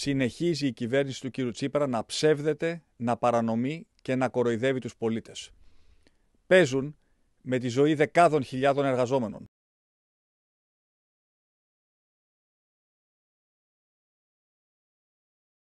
συνεχίζει η κυβέρνηση του κ. Τσίπρα να ψεύδεται, να παρανομεί και να κοροϊδεύει τους πολίτες. Παίζουν με τη ζωή δεκάδων χιλιάδων εργαζόμενων.